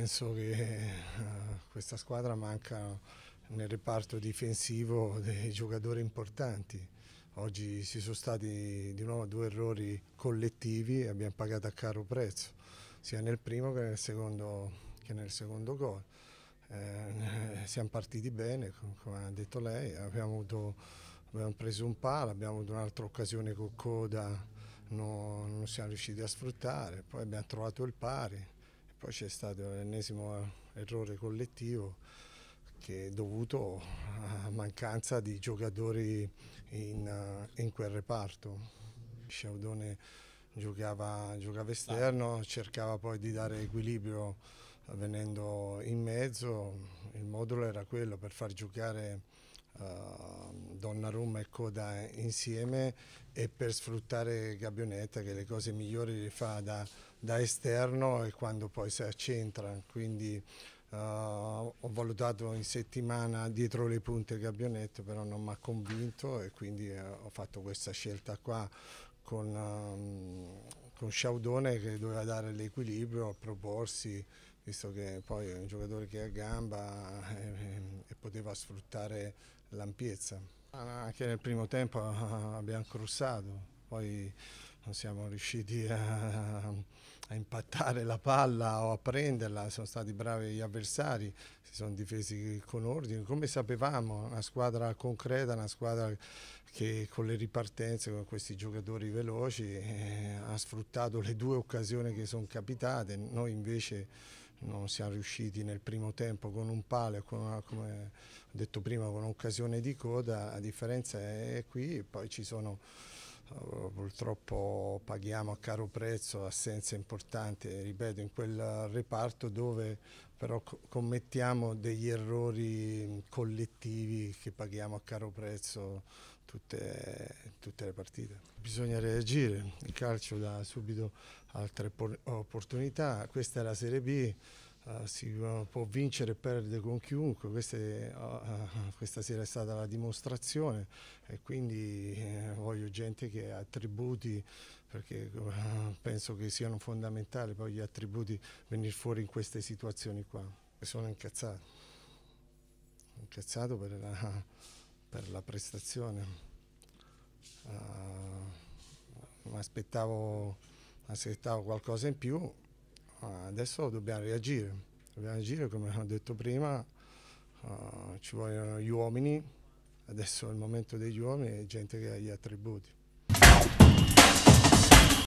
penso che eh, questa squadra manca nel reparto difensivo dei giocatori importanti. Oggi ci sono stati di nuovo due errori collettivi e abbiamo pagato a caro prezzo, sia nel primo che nel secondo, che nel secondo gol. Eh, siamo partiti bene, come ha detto lei, abbiamo, avuto, abbiamo preso un palo, abbiamo avuto un'altra occasione con coda, non, non siamo riusciti a sfruttare, poi abbiamo trovato il pari. Poi c'è stato l'ennesimo errore collettivo che è dovuto a mancanza di giocatori in, eh, in quel reparto. Sciaudone giocava, giocava esterno, cercava poi di dare equilibrio venendo in mezzo, il modulo era quello per far giocare uh, Donnarumma e Coda insieme e per sfruttare Gabionetta che le cose migliori le fa da, da esterno e quando poi si accentra. Quindi uh, ho valutato in settimana dietro le punte il gabionetto, però non mi ha convinto e quindi uh, ho fatto questa scelta qua con, um, con Sciaudone che doveva dare l'equilibrio, proporsi visto che poi è un giocatore che ha gamba e, ehm, e poteva sfruttare l'ampiezza. Anche nel primo tempo eh, abbiamo crossato, poi non siamo riusciti a, a impattare la palla o a prenderla, sono stati bravi gli avversari, si sono difesi con ordine, come sapevamo, una squadra concreta, una squadra che con le ripartenze, con questi giocatori veloci, eh, ha sfruttato le due occasioni che sono capitate, noi invece non siamo riusciti nel primo tempo con un palo e come ho detto prima con un'occasione di coda, la differenza è qui e poi ci sono eh, purtroppo paghiamo a caro prezzo assenze importanti, ripeto, in quel reparto dove però commettiamo degli errori collettivi che paghiamo a caro prezzo tutte, tutte le partite. Bisogna reagire, il calcio dà subito altre opportunità, questa è la Serie B, Uh, si uh, può vincere e perdere con chiunque, Queste, uh, questa sera è stata la dimostrazione e quindi voglio gente che ha attributi, perché eh, penso che siano fondamentali poi gli attributi venire fuori in queste situazioni qua. Sono incazzato, incazzato per la, per la prestazione. Uh, eh, mi aspettavo, aspettavo qualcosa in più, uh, adesso dobbiamo reagire, dobbiamo agire come ho detto prima, uh, ci vogliono gli uomini adesso è il momento degli uomini e gente che ha gli attributi.